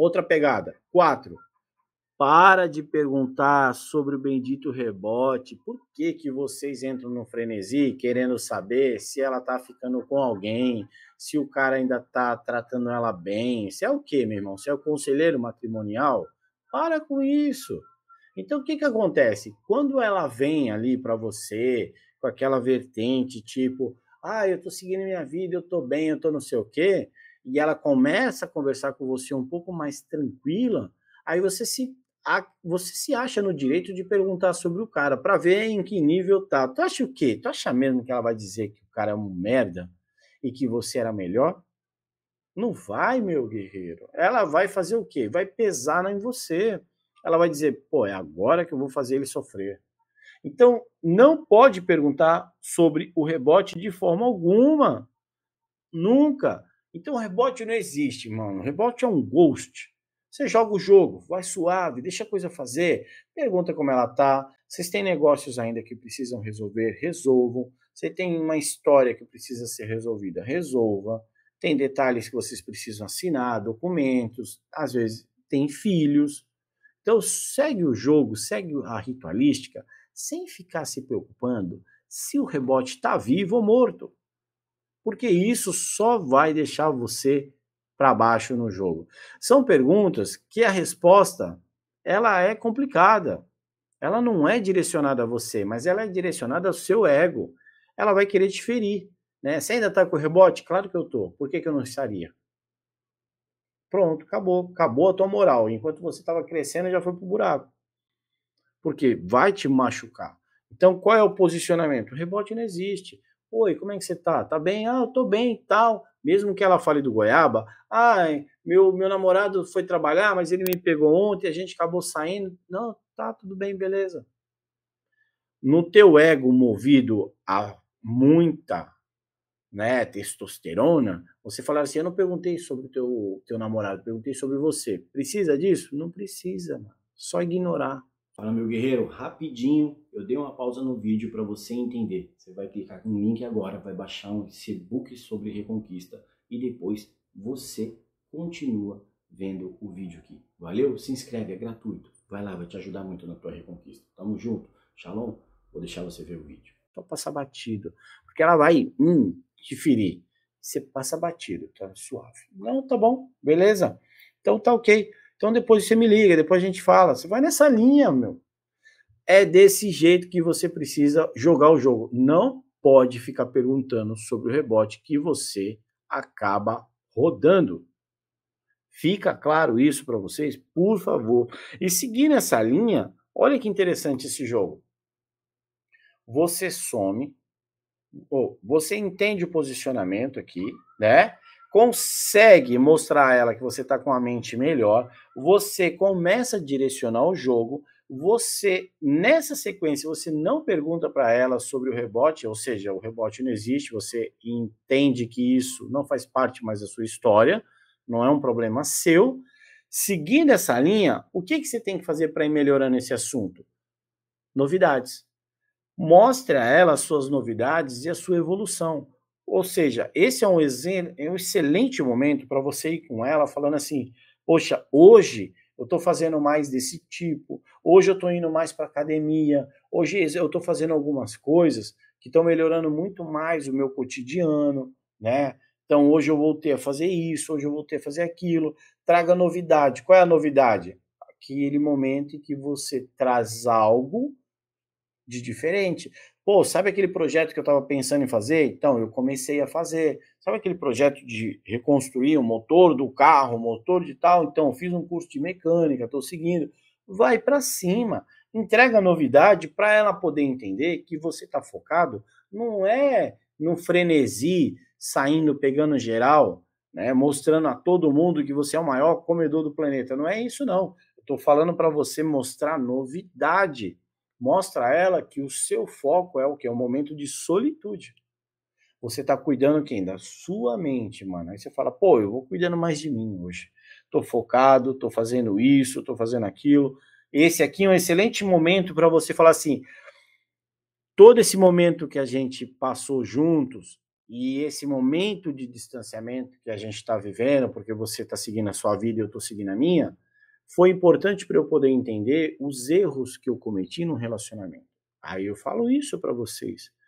Outra pegada. Quatro. Para de perguntar sobre o bendito rebote. Por que, que vocês entram no frenesi querendo saber se ela tá ficando com alguém, se o cara ainda tá tratando ela bem? Se é o quê, meu irmão? Se é o conselheiro matrimonial? Para com isso. Então, o que, que acontece? Quando ela vem ali para você com aquela vertente tipo, ah, eu tô seguindo minha vida, eu tô bem, eu tô não sei o quê, e ela começa a conversar com você um pouco mais tranquila, aí você se você se acha no direito de perguntar sobre o cara para ver em que nível tá. Tu acha o quê? Tu acha mesmo que ela vai dizer que o cara é um merda e que você era melhor? Não vai, meu guerreiro. Ela vai fazer o quê? Vai pesar em você. Ela vai dizer, pô, é agora que eu vou fazer ele sofrer. Então, não pode perguntar sobre o rebote de forma alguma. Nunca. Então, rebote não existe, mano. Rebote é um ghost. Você joga o jogo, vai suave, deixa a coisa fazer, pergunta como ela tá. Vocês têm negócios ainda que precisam resolver, resolvam. Você tem uma história que precisa ser resolvida, resolva. Tem detalhes que vocês precisam assinar, documentos, às vezes tem filhos. Então segue o jogo, segue a ritualística, sem ficar se preocupando se o rebote está vivo ou morto porque isso só vai deixar você para baixo no jogo. São perguntas que a resposta ela é complicada. Ela não é direcionada a você, mas ela é direcionada ao seu ego. Ela vai querer te ferir. Né? Você ainda está com o rebote? Claro que eu estou. Por que, que eu não estaria? Pronto, acabou. Acabou a tua moral. Enquanto você estava crescendo, já foi para o buraco. Porque vai te machucar. Então, qual é o posicionamento? O rebote não existe. Oi, como é que você tá? Tá bem? Ah, eu tô bem, e tal. Mesmo que ela fale do goiaba, ah, meu, meu namorado foi trabalhar, mas ele me pegou ontem, a gente acabou saindo. Não, tá, tudo bem, beleza. No teu ego movido a muita né, testosterona, você falar assim, eu não perguntei sobre o teu, teu namorado, perguntei sobre você. Precisa disso? Não precisa, mano. só ignorar. Fala meu guerreiro, rapidinho, eu dei uma pausa no vídeo para você entender. Você vai clicar no link agora, vai baixar um e-book sobre Reconquista e depois você continua vendo o vídeo aqui. Valeu? Se inscreve, é gratuito. Vai lá, vai te ajudar muito na tua Reconquista. Tamo junto. Shalom. Vou deixar você ver o vídeo. Só passar batido, porque ela vai hum, te ferir. Você passa batido, tá suave. Não, tá bom, beleza? Então tá ok. Então depois você me liga, depois a gente fala. Você vai nessa linha, meu. É desse jeito que você precisa jogar o jogo. Não pode ficar perguntando sobre o rebote que você acaba rodando. Fica claro isso para vocês, por favor. E seguindo essa linha, olha que interessante esse jogo. Você some, ou você entende o posicionamento aqui, né? consegue mostrar a ela que você está com a mente melhor, você começa a direcionar o jogo, você, nessa sequência, você não pergunta para ela sobre o rebote, ou seja, o rebote não existe, você entende que isso não faz parte mais da sua história, não é um problema seu. Seguindo essa linha, o que, que você tem que fazer para ir melhorando esse assunto? Novidades. Mostre a ela as suas novidades e a sua evolução. Ou seja, esse é um, é um excelente momento para você ir com ela falando assim: poxa, hoje eu estou fazendo mais desse tipo, hoje eu estou indo mais para academia, hoje eu estou fazendo algumas coisas que estão melhorando muito mais o meu cotidiano, né? Então hoje eu voltei a fazer isso, hoje eu voltei a fazer aquilo. Traga novidade. Qual é a novidade? Aquele momento em que você traz algo de diferente. Pô, sabe aquele projeto que eu estava pensando em fazer? Então, eu comecei a fazer. Sabe aquele projeto de reconstruir o motor do carro, o motor de tal? Então, fiz um curso de mecânica, estou seguindo. Vai para cima, entrega a novidade para ela poder entender que você está focado, não é no frenesi, saindo, pegando geral, né, mostrando a todo mundo que você é o maior comedor do planeta. Não é isso, não. Estou falando para você mostrar novidade mostra a ela que o seu foco é o que? É um momento de solitude. Você está cuidando quem? Da sua mente, mano. Aí você fala, pô, eu vou cuidando mais de mim hoje. Tô focado, tô fazendo isso, tô fazendo aquilo. Esse aqui é um excelente momento para você falar assim: todo esse momento que a gente passou juntos e esse momento de distanciamento que a gente está vivendo, porque você está seguindo a sua vida e eu estou seguindo a minha, foi importante para eu poder entender os erros que eu cometi no relacionamento. Aí eu falo isso para vocês.